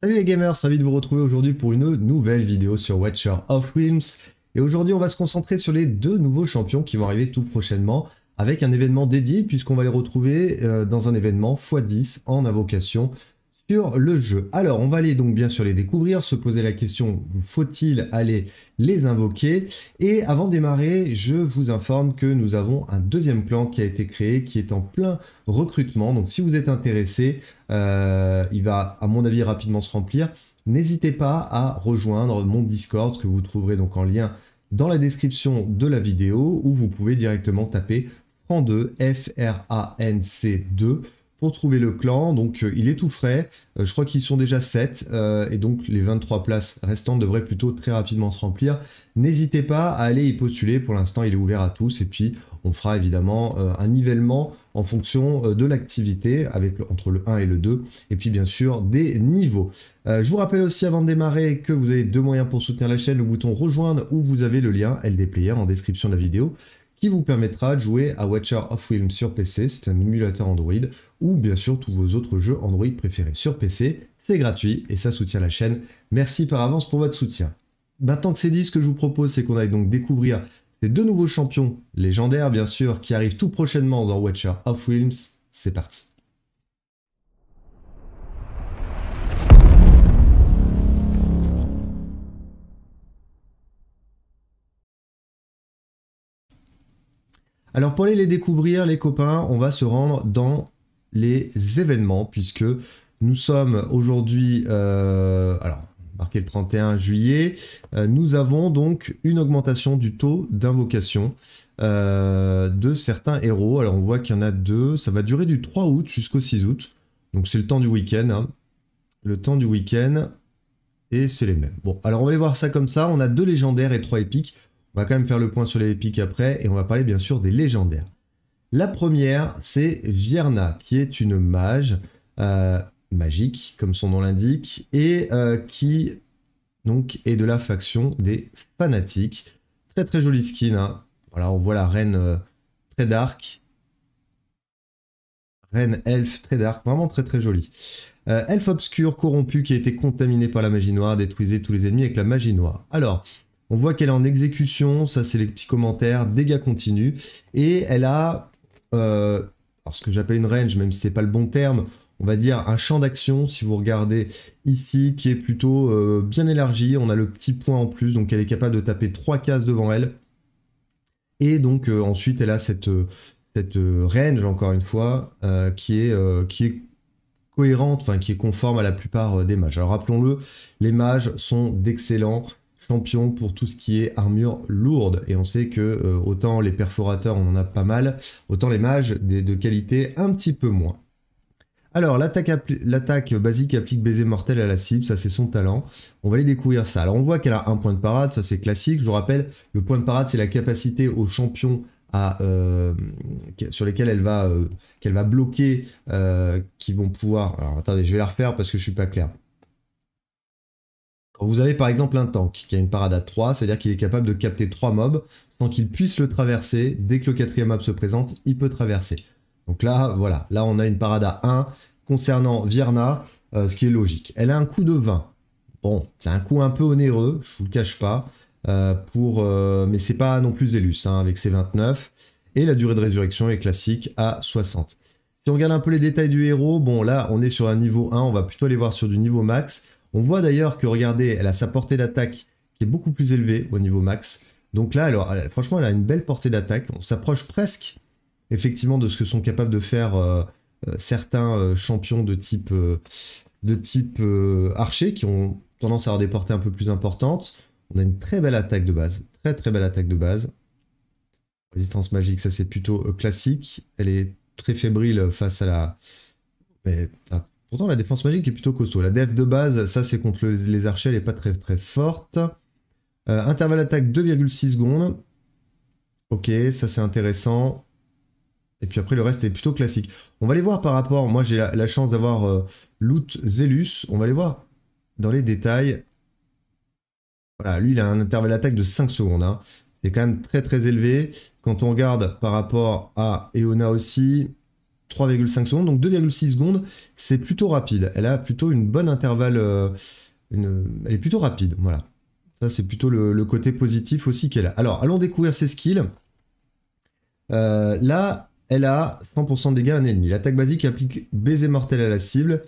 Salut les gamers, ravi de vous retrouver aujourd'hui pour une nouvelle vidéo sur Watcher of Realms. Et aujourd'hui on va se concentrer sur les deux nouveaux champions qui vont arriver tout prochainement avec un événement dédié puisqu'on va les retrouver euh, dans un événement x10 en invocation le jeu. Alors, on va aller donc bien sûr les découvrir, se poser la question faut-il aller les invoquer Et avant de démarrer, je vous informe que nous avons un deuxième clan qui a été créé, qui est en plein recrutement. Donc, si vous êtes intéressé, euh, il va, à mon avis, rapidement se remplir. N'hésitez pas à rejoindre mon Discord que vous trouverez donc en lien dans la description de la vidéo, où vous pouvez directement taper en deux F R A N C 2 pour trouver le clan. Donc euh, il est tout frais. Euh, je crois qu'ils sont déjà 7. Euh, et donc les 23 places restantes devraient plutôt très rapidement se remplir. N'hésitez pas à aller y postuler. Pour l'instant, il est ouvert à tous. Et puis on fera évidemment un nivellement en fonction de l'activité avec entre le 1 et le 2 et puis bien sûr des niveaux. je vous rappelle aussi avant de démarrer que vous avez deux moyens pour soutenir la chaîne, le bouton rejoindre où vous avez le lien LD Player en description de la vidéo qui vous permettra de jouer à Watcher of Film sur PC, c'est un émulateur Android, ou bien sûr tous vos autres jeux Android préférés sur PC. C'est gratuit et ça soutient la chaîne. Merci par avance pour votre soutien. Maintenant que c'est dit, ce que je vous propose, c'est qu'on aille donc découvrir ces deux nouveaux champions légendaires, bien sûr, qui arrivent tout prochainement dans Watcher of Films. C'est parti. Alors pour aller les découvrir, les copains, on va se rendre dans les événements, puisque nous sommes aujourd'hui, euh, alors marqué le 31 juillet, euh, nous avons donc une augmentation du taux d'invocation euh, de certains héros. Alors on voit qu'il y en a deux, ça va durer du 3 août jusqu'au 6 août, donc c'est le temps du week-end. Hein. Le temps du week-end, et c'est les mêmes. Bon, alors on va aller voir ça comme ça. On a deux légendaires et trois épiques va quand même faire le point sur les épiques après et on va parler bien sûr des légendaires. La première, c'est Vierna, qui est une mage euh, magique, comme son nom l'indique, et euh, qui donc est de la faction des fanatiques. Très très jolie skin. Voilà, hein. on voit la reine euh, très dark. Reine elfe très dark, vraiment très très jolie. elfe obscur, corrompu, qui a été contaminé par la magie noire, détruisait tous les ennemis avec la magie noire. Alors, on voit qu'elle est en exécution, ça c'est les petits commentaires, dégâts continus. Et elle a, euh, ce que j'appelle une range, même si c'est pas le bon terme, on va dire un champ d'action, si vous regardez ici, qui est plutôt euh, bien élargi. On a le petit point en plus, donc elle est capable de taper trois cases devant elle. Et donc euh, ensuite, elle a cette, cette euh, range, encore une fois, qui est, qui est cohérente, enfin qui est conforme à la plupart des mages. Alors rappelons-le, les mages sont d'excellents champion pour tout ce qui est armure lourde. Et on sait que euh, autant les perforateurs, on en a pas mal, autant les mages des, de qualité un petit peu moins. Alors, l'attaque basique applique baiser mortel à la cible, ça c'est son talent. On va aller découvrir ça. Alors, on voit qu'elle a un point de parade, ça c'est classique. Je vous rappelle, le point de parade, c'est la capacité aux champions à, euh, sur lesquels elle va, euh, qu'elle va bloquer, qui vont pouvoir... Alors, attendez, je vais la refaire parce que je suis pas clair vous avez par exemple un tank qui a une parade à 3, c'est-à-dire qu'il est capable de capter 3 mobs sans qu'il puisse le traverser. Dès que le quatrième mob se présente, il peut traverser. Donc là, voilà, là on a une parade à 1 concernant Vierna, euh, ce qui est logique. Elle a un coût de 20. Bon, c'est un coup un peu onéreux, je vous le cache pas, euh, pour, euh, mais c'est pas non plus Zélus hein, avec ses 29. Et la durée de résurrection est classique à 60. Si on regarde un peu les détails du héros, bon là on est sur un niveau 1, on va plutôt aller voir sur du niveau max. On voit d'ailleurs que, regardez, elle a sa portée d'attaque qui est beaucoup plus élevée au niveau max. Donc là, alors, franchement, elle a une belle portée d'attaque. On s'approche presque, effectivement, de ce que sont capables de faire euh, euh, certains euh, champions de type, de type archer qui ont tendance à avoir des portées un peu plus importantes. On a une très belle attaque de base. Très, très belle attaque de base. Résistance magique, ça c'est plutôt classique. Elle est très fébrile face à la... Mais, Pourtant, la défense magique est plutôt costaud. La def de base, ça c'est contre les, archers, elle n'est pas très très forte. Euh, intervalle d'attaque 2,6 secondes. Ok, ça c'est intéressant. Et puis après, le reste est plutôt classique. On va les voir par rapport. Moi, j'ai la, chance d'avoir euh, Loot Zelus. On va les voir dans les détails. Voilà, lui, il a un intervalle d'attaque de 5 secondes. Hein. C'est quand même très très élevé. Quand on regarde par rapport à Eona aussi, 3,5 secondes, donc 2,6 secondes, c'est plutôt rapide. Elle a plutôt une bonne intervalle, euh, elle est plutôt rapide, voilà. Ça, c'est plutôt le, côté positif aussi qu'elle a. Alors, allons découvrir ses skills. Euh, là, elle a 100% de dégâts à un ennemi. L'attaque basique applique baiser mortel à la cible.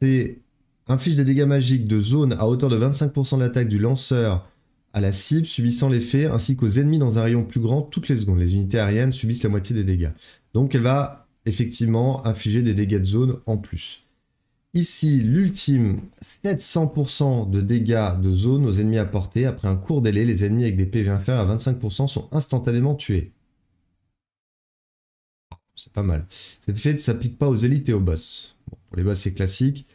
C'est inflige des dégâts magiques de zone à hauteur de 25% de l'attaque du lanceur à la cible subissant l'effet ainsi qu'aux ennemis dans un rayon plus grand toutes les secondes. Les unités aériennes subissent la moitié des dégâts. Donc elle va effectivement infliger des dégâts de zone en plus. Ici, l'ultime, 700% de dégâts de zone aux ennemis à Après un court délai, les ennemis avec des PV inférieurs à 25% sont instantanément tués. C'est pas mal. Cette fête ne s'applique pas aux élites et aux boss. pour les boss, c'est classique.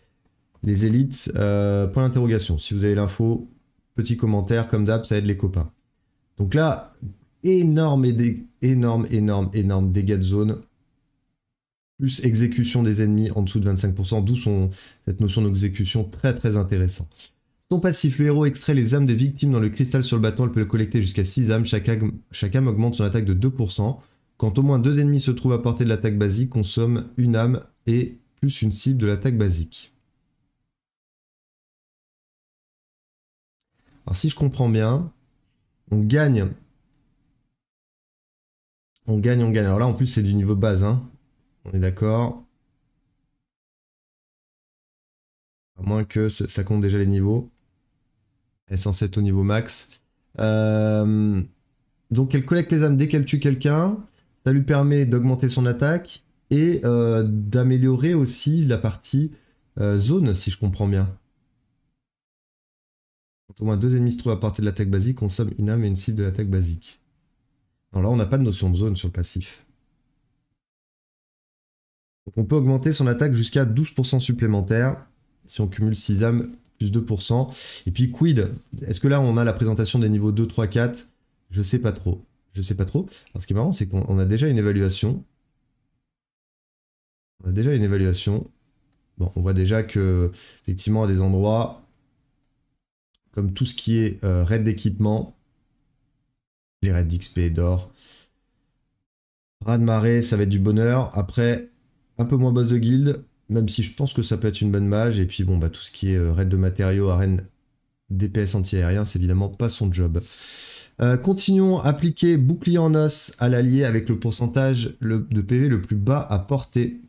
Les élites, euh, point d'interrogation. Si vous avez l'info, petit commentaire, comme d'hab, ça aide les copains. Donc là, énorme, énorme, énorme, énorme dégâts de zone plus exécution des ennemis en dessous de 25%, d'où cette notion d'exécution très très intéressante. Son passif, le héros extrait les âmes des victimes dans le cristal sur le bâton, elle peut le collecter jusqu'à 6 âmes, chaque âme, chaque âme augmente son attaque de 2%. Quand au moins 2 ennemis se trouvent à portée de l'attaque basique, consomme une âme et plus une cible de l'attaque basique. Alors si je comprends bien, on gagne. On gagne, on gagne. Alors là en plus c'est du niveau base. Hein. On est d'accord. À moins que ça compte déjà les niveaux. Elle est censée être au niveau max. Euh, donc elle collecte les âmes dès qu'elle tue quelqu'un. Ça lui permet d'augmenter son attaque et euh, d'améliorer aussi la partie euh, zone, si je comprends bien. Quand au moins deux ennemis se trouvent à partir de l'attaque basique, on somme une âme et une cible de l'attaque basique. Alors là, on n'a pas de notion de zone sur le passif on peut augmenter son attaque jusqu'à 12% supplémentaire si on cumule 6 âmes plus 2%. Et puis quid Est-ce que là on a la présentation des niveaux 2, 3, 4 Je sais pas trop. Je sais pas trop. ce qui est marrant c'est qu'on a déjà une évaluation. On a déjà une évaluation. Bon, on voit déjà que effectivement à des endroits comme tout ce qui est euh, raid d'équipement, les raids d'XP et d'or, ras de marée, ça va être du bonheur. Après, un peu moins base de guilde, même si je pense que ça peut être une bonne mage. Et puis bon, bah tout ce qui est euh, raid de matériaux, arène DPS anti-aérien, c'est évidemment pas son job. Euh, continuons, appliquer bouclier en os à l'allié avec le pourcentage de PV le plus bas à porter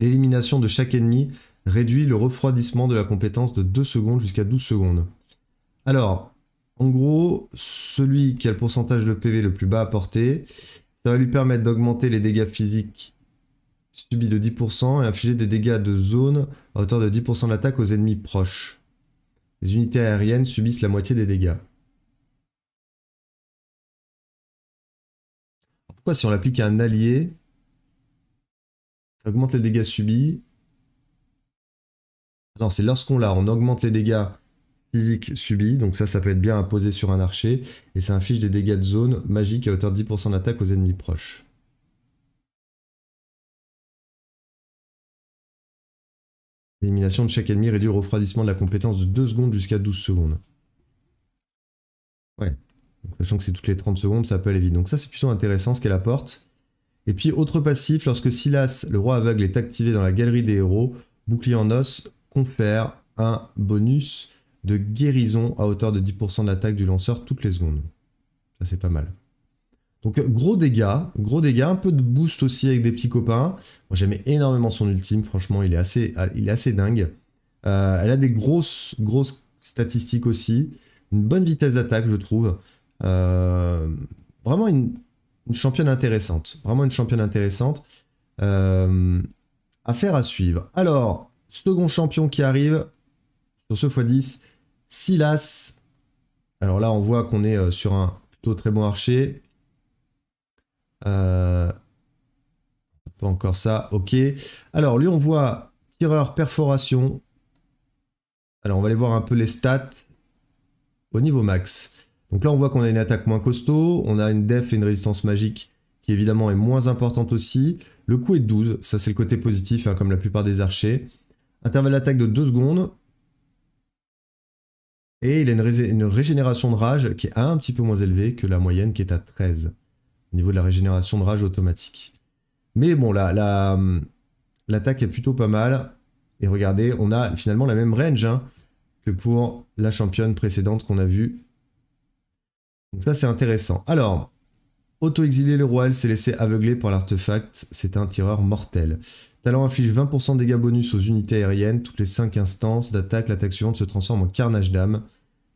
L'élimination de chaque ennemi réduit le refroidissement de la compétence de 2 secondes jusqu'à 12 secondes. Alors, en gros, celui qui a le pourcentage de PV le plus bas à porter ça va lui permettre d'augmenter les dégâts physiques subit de 10% et inflige des dégâts de zone à hauteur de 10% de l'attaque aux ennemis proches. Les unités aériennes subissent la moitié des dégâts. Pourquoi si on l'applique à un allié, ça augmente les dégâts subis Non, c'est lorsqu'on l'a, on augmente les dégâts physiques subis, donc ça, ça peut être bien imposé sur un archer, et ça inflige des dégâts de zone magique à hauteur de 10% d'attaque aux ennemis proches. L'élimination de chaque ennemi réduit le refroidissement de la compétence de 2 secondes jusqu'à 12 secondes. Ouais. sachant que c'est toutes les 30 secondes, ça peut aller vite. Donc ça, c'est plutôt intéressant ce qu'elle apporte. Et puis, autre passif, lorsque Silas, le roi aveugle, est activé dans la galerie des héros, bouclier en os confère un bonus de guérison à hauteur de 10% d'attaque du lanceur toutes les secondes. Ça, c'est pas mal. Donc gros dégâts, gros dégâts, un peu de boost aussi avec des petits copains. Moi j'aimais énormément son ultime, franchement il est assez, il est assez dingue. Euh, elle a des grosses, grosses statistiques aussi. Une bonne vitesse d'attaque je trouve. Euh, vraiment une, championne intéressante. Vraiment une championne intéressante. Euh, affaire à suivre. Alors, second champion qui arrive sur ce x10, Silas. Alors là on voit qu'on est sur un plutôt très bon archer. Euh, pas encore ça, ok. Alors lui on voit tireur perforation. Alors on va aller voir un peu les stats au niveau max. Donc là on voit qu'on a une attaque moins costaud, on a une def et une résistance magique qui évidemment est moins importante aussi. Le coup est 12, ça c'est le côté positif hein, comme la plupart des archers. Intervalle d'attaque de 2 secondes. Et il a une, une, régénération de rage qui est un petit peu moins élevée que la moyenne qui est à 13 au niveau de la régénération de rage automatique. Mais bon, là, l'attaque est plutôt pas mal. Et regardez, on a finalement la même range hein, que pour la championne précédente qu'on a vue. Donc ça, c'est intéressant. Alors, auto-exilé le roi, s'est laissé aveugler par l'artefact. C'est un tireur mortel. Talent inflige 20% de dégâts bonus aux unités aériennes. Toutes les 5 instances d'attaque, l'attaque suivante se transforme en carnage d'âme.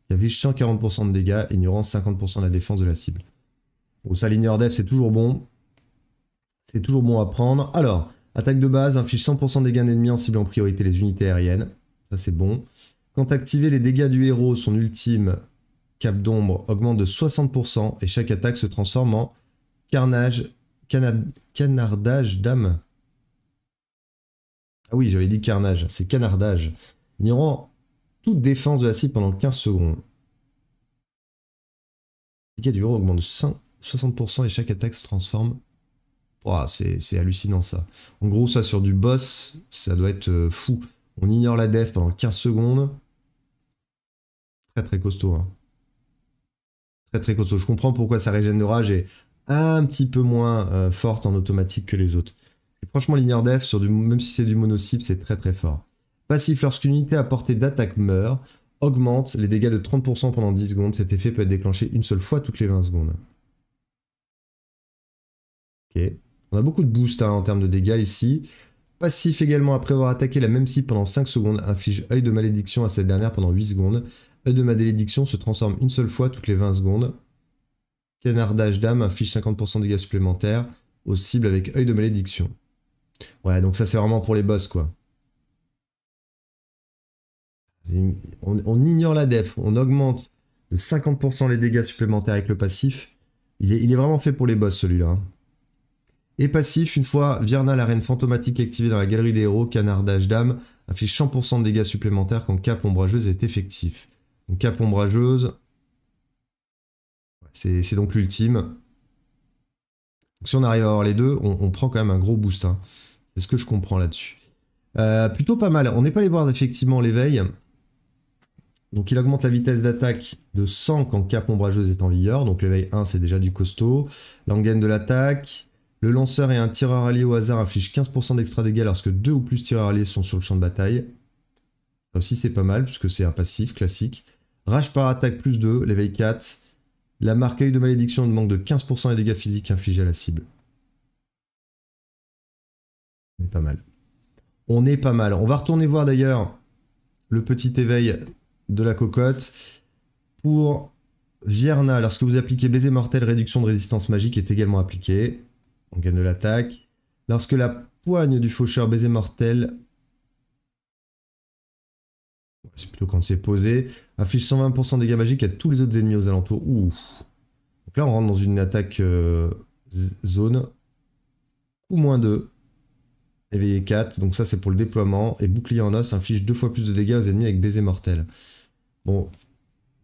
Il inflige 140% de dégâts, ignorant 50% de la défense de la cible. Bon, ça, def, c'est toujours bon. C'est toujours bon à prendre. Alors, attaque de base, inflige 100% des gains d'ennemis en ciblant en priorité les unités aériennes. Ça, c'est bon. Quand activé, les dégâts du héros, son ultime cap d'ombre, augmente de 60% et chaque attaque se transforme en carnage, canardage d'âme. Ah oui, j'avais dit carnage, c'est canardage. Ignorant toute défense de la cible pendant 15 secondes. Les dégâts du héros augmentent de 5. 60% et chaque attaque se transforme. c'est hallucinant ça. En gros, ça sur du boss, ça doit être euh, fou. On ignore la def pendant 15 secondes. Très très costaud. Hein. Très très costaud. Je comprends pourquoi sa régène de rage est un petit peu moins euh, forte en automatique que les autres. franchement, l'ignore def, sur du, même si c'est du mono c'est très très fort. Passif, lorsqu'une unité à portée d'attaque meurt, augmente les dégâts de 30% pendant 10 secondes. Cet effet peut être déclenché une seule fois toutes les 20 secondes. On a beaucoup de boost hein, en termes de dégâts ici. Passif également, après avoir attaqué la même cible pendant 5 secondes, inflige œil de malédiction à cette dernière pendant 8 secondes. Œil de malédiction se transforme une seule fois toutes les 20 secondes. Canardage d'âme inflige 50% de dégâts supplémentaires aux cibles avec œil de malédiction. Ouais, donc ça c'est vraiment pour les boss quoi. On, ignore la def, on augmente de 50% les dégâts supplémentaires avec le passif. Il est, vraiment fait pour les boss celui-là. Hein. Et passif, une fois Vierna, la reine fantomatique activée dans la galerie des héros, canard d'âge d'âme, affiche 100% de dégâts supplémentaires quand cap ombrageuse est effectif. Donc cap ombrageuse, c'est donc l'ultime. si on arrive à avoir les deux, on, prend quand même un gros boost. Hein. C'est ce que je comprends là-dessus. Euh, plutôt pas mal. On n'est pas allé voir effectivement l'éveil. Donc il augmente la vitesse d'attaque de 100 quand cap ombrageuse est en vigueur. Donc l'éveil 1 c'est déjà du costaud. L'engaine de l'attaque. Le lanceur et un tireur allié au hasard infligent 15% d'extra dégâts lorsque deux ou plus tireurs alliés sont sur le champ de bataille. Ça aussi c'est pas mal puisque c'est un passif classique. Rage par attaque plus 2, l'éveil 4. La marque de malédiction manque de 15% des dégâts physiques infligés à la cible. On est pas mal. On est pas mal. On va retourner voir d'ailleurs le petit éveil de la cocotte. Pour Vierna, lorsque vous appliquez baiser mortel, réduction de résistance magique est également appliquée. On gagne de l'attaque. Lorsque la poigne du faucheur baiser mortel... C'est plutôt quand c'est posé. Inflige 120% de dégâts magiques à tous les autres ennemis aux alentours. ou Donc là, on rentre dans une attaque euh, zone. ou moins de Éveillé 4. Donc ça, c'est pour le déploiement. Et bouclier en os inflige deux fois plus de dégâts aux ennemis avec baiser mortel. Bon,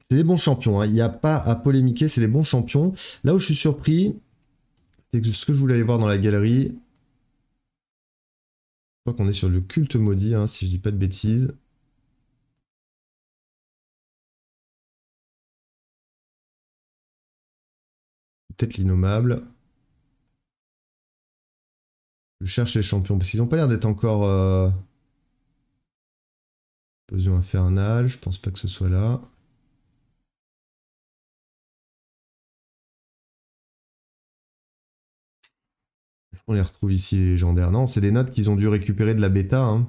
c'est des bons champions, hein. il n'y a pas à polémiquer, c'est des bons champions. Là où je suis surpris, c'est ce que je voulais aller voir dans la galerie. Je crois qu'on est sur le culte maudit, hein, si je dis pas de bêtises. Peut-être l'innommable. Je cherche les champions, parce qu'ils n'ont pas l'air d'être encore... Euh... Posion infernale, je pense pas que ce soit là. On les retrouve ici, les légendaires. Non, c'est des notes qu'ils ont dû récupérer de la bêta. Hein.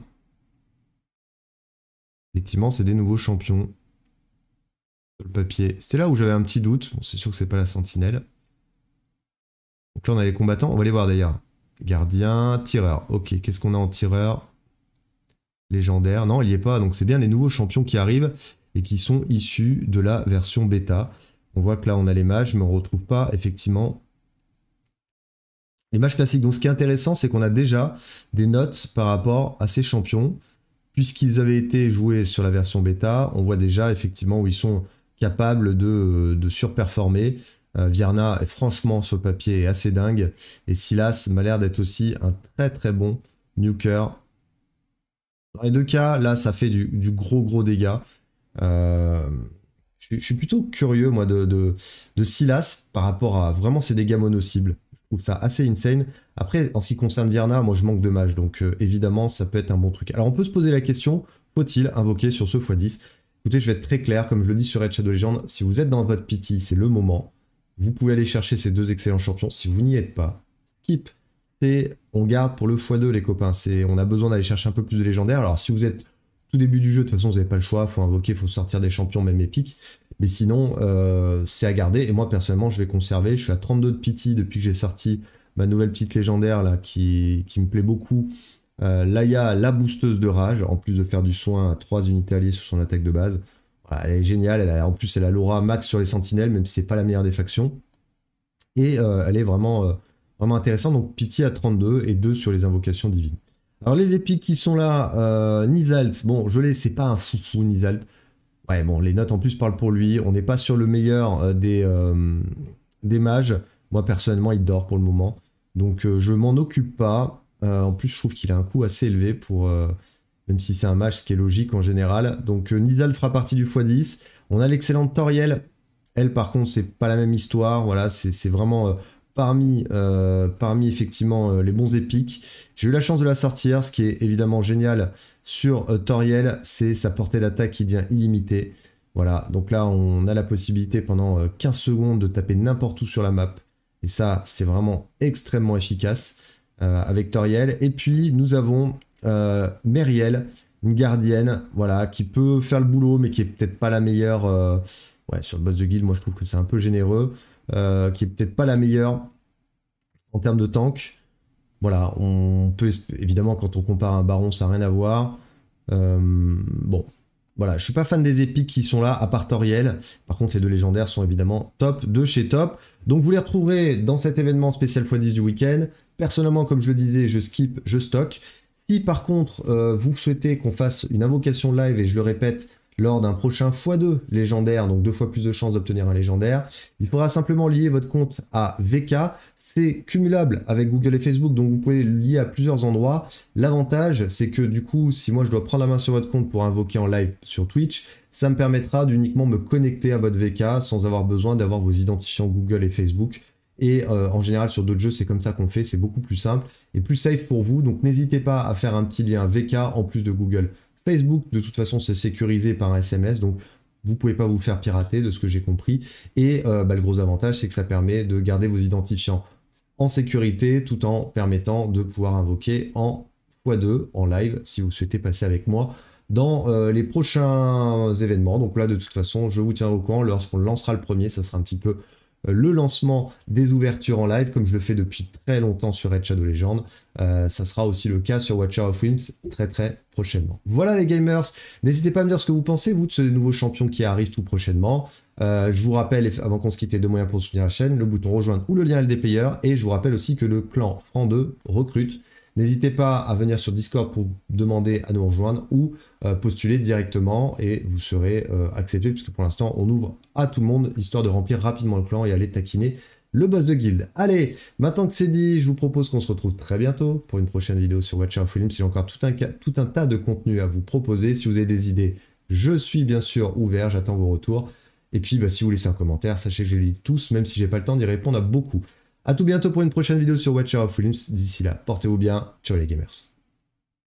Effectivement, c'est des nouveaux champions. Sur le papier. C'était là où j'avais un petit doute. c'est sûr que c'est pas la sentinelle. Donc là, on a les combattants. On va les voir d'ailleurs. Gardien, tireur. Ok, qu'est-ce qu'on a en tireur Légendaire. Non, il n'y est pas. Donc c'est bien les nouveaux champions qui arrivent et qui sont issus de la version bêta. On voit que là, on a les mages, mais on retrouve pas effectivement les matchs classiques. Donc ce qui est intéressant, c'est qu'on a déjà des notes par rapport à ces champions. Puisqu'ils avaient été joués sur la version bêta, on voit déjà effectivement où ils sont capables de, euh, surperformer. Euh, est franchement sur le papier est assez dingue. Et Silas m'a l'air d'être aussi un très très bon nuker. Dans les deux cas, là, ça fait du, gros gros dégât. Euh, je, suis plutôt curieux, moi, de, Silas par rapport à vraiment ses dégâts mono-cibles trouve ça assez insane. Après, en ce qui concerne Vierna, moi je manque de mage, donc euh, évidemment ça peut être un bon truc. Alors on peut se poser la question, faut-il invoquer sur ce x10 Écoutez, je vais être très clair, comme je le dis sur Red Shadow Legend, si vous êtes dans votre pity, c'est le moment. Vous pouvez aller chercher ces deux excellents champions. Si vous n'y êtes pas, skip. C'est on garde pour le x2 les copains. C'est on a besoin d'aller chercher un peu plus de légendaires. Alors si vous êtes tout début du jeu, de toute façon vous n'avez pas le choix, faut invoquer, faut sortir des champions même épiques. Mais sinon, euh, c'est à garder. Et moi, personnellement, je vais conserver. Je suis à 32 de Pity depuis que j'ai sorti ma nouvelle petite légendaire là, qui, qui me plaît beaucoup. Euh, Laia, la boosteuse de rage, en plus de faire du soin à 3 unités alliées sur son attaque de base. elle est géniale. en plus, elle a l'aura max sur les sentinelles, même si c'est pas la meilleure des factions. Et euh, elle est vraiment, euh, vraiment intéressante. Donc, Pity à 32 et 2 sur les invocations divines. Alors les épiques qui sont là, euh, bon je l'ai, c'est pas un foufou Nizalt. Ouais, bon, les notes en plus parlent pour lui. On n'est pas sur le meilleur euh, des, euh, des mages. Moi, personnellement, il dort pour le moment. Donc, euh, je m'en occupe pas. en plus, je trouve qu'il a un coût assez élevé pour. même si c'est un mage, ce qui est logique en général. Donc, Nidal fera partie du x10. On a l'excellente Toriel. Elle, par contre, c'est pas la même histoire. Voilà, c'est vraiment parmi, euh, parmi effectivement euh, les bons épiques. J'ai eu la chance de la sortir, ce qui est évidemment génial sur euh, Toriel, c'est sa portée d'attaque qui devient illimitée. Voilà, donc là on a la possibilité pendant 15 secondes de taper n'importe où sur la map. Et ça, c'est vraiment extrêmement efficace avec Toriel. Et puis nous avons Meriel, une gardienne, voilà, qui peut faire le boulot, mais qui est peut-être pas la meilleure. ouais, sur le boss de guild, moi je trouve que c'est un peu généreux. Euh, qui est peut-être pas la meilleure en termes de tank. Voilà, on peut évidemment quand on compare un baron, ça n'a rien à voir. Euh, bon, voilà, je suis pas fan des épiques qui sont là, à part Toriel. Par contre, les deux légendaires sont évidemment top de chez top. Donc vous les retrouverez dans cet événement spécial x10 du week-end. Personnellement, comme je le disais, je skip, je stocke. Si par contre euh, vous souhaitez qu'on fasse une invocation live, et je le répète, lors d'un prochain x2 légendaire, donc deux fois plus de chances d'obtenir un légendaire. Il faudra simplement lier votre compte à VK. C'est cumulable avec Google et Facebook, donc vous pouvez le lier à plusieurs endroits. L'avantage, c'est que du coup, si moi je dois prendre la main sur votre compte pour invoquer en live sur Twitch, ça me permettra d'uniquement me connecter à votre VK sans avoir besoin d'avoir vos identifiants Google et Facebook. Et euh, en général, sur d'autres jeux, c'est comme ça qu'on fait, c'est beaucoup plus simple et plus safe pour vous. Donc n'hésitez pas à faire un petit lien VK en plus de Google Facebook, de toute façon, c'est sécurisé par un SMS, donc vous pouvez pas vous faire pirater, de ce que j'ai compris. Et euh, bah, le gros avantage, c'est que ça permet de garder vos identifiants en sécurité, tout en permettant de pouvoir invoquer en x2 en live, si vous souhaitez passer avec moi dans euh, les prochains événements. Donc là, de toute façon, je vous tiens au courant. Lorsqu'on lancera le premier, ça sera un petit peu euh, le lancement des ouvertures en live, comme je le fais depuis très longtemps sur Red Shadow Legend. Euh, ça sera aussi le cas sur Watcher of Films très très prochainement. Voilà les gamers, n'hésitez pas à me dire ce que vous pensez, vous, de ce nouveau champion qui arrive tout prochainement. Euh, je vous rappelle, avant qu'on se quitte, de deux moyens pour soutenir la chaîne, le bouton rejoindre ou le lien payeurs Et je vous rappelle aussi que le clan Fran 2 recrute. N'hésitez pas à venir sur Discord pour demander à nous rejoindre ou euh, postuler directement et vous serez euh, accepté puisque pour l'instant on ouvre à tout le monde histoire de remplir rapidement le clan et aller taquiner le boss de guilde. Allez, maintenant que c'est dit, je vous propose qu'on se retrouve très bientôt pour une prochaine vidéo sur Watcher Film. Si j'ai encore tout un, tout un tas de contenu à vous proposer, si vous avez des idées, je suis bien sûr ouvert, j'attends vos retours. Et puis, bah, si vous laissez un commentaire, sachez que je les lis tous, même si j'ai pas le temps d'y répondre à beaucoup. A tout bientôt pour une prochaine vidéo sur Watcher of Films. D'ici là, portez-vous bien. Ciao les gamers.